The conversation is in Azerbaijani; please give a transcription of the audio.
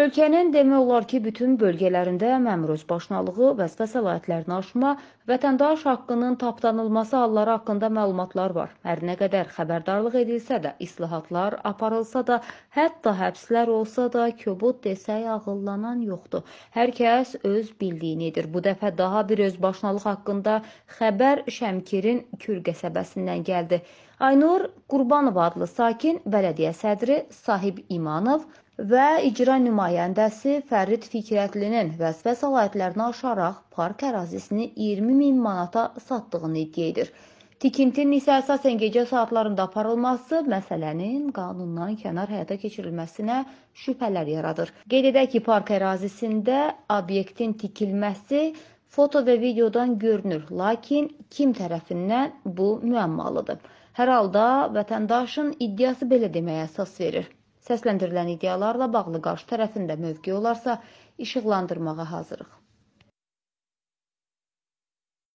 Ölkənin demək olar ki, bütün bölgələrində məmruz başnalığı, vəzifə səlahiyyətlərini aşma, vətəndaş haqqının tapdanılması halları haqqında məlumatlar var. Hər nə qədər xəbərdarlıq edilsə də, islahatlar aparılsa da, hətta həbslər olsa da, köbud desək ağıllanan yoxdur. Hər kəs öz bildiyini edir. Bu dəfə daha bir öz başnalıq haqqında xəbər Şəmkirin Kür qəsəbəsindən gəldi. Aynur Qurbanov adlı sakin, bələdiyyə sədri Sahib İmanov və icra nümayəndəsi Fərid Fikrətlinin vəzifə səlahiyyətlərini aşaraq park ərazisini 20 min manata satdığını iddia edir. Tikintinin isə əsasən gecə saatlarında aparılması məsələnin qanundan kənar həyata keçirilməsinə şübhələr yaradır. Qeyd edək ki, park ərazisində obyektin tikilməsi foto və videodan görünür, lakin kim tərəfindən bu müəmmalıdır. Hər halda vətəndaşın iddiası belə deməyə əsas verir. Səsləndirilən iddialarla bağlı qarşı tərəfin də mövqeyi olarsa, işıqlandırmağa hazırıq.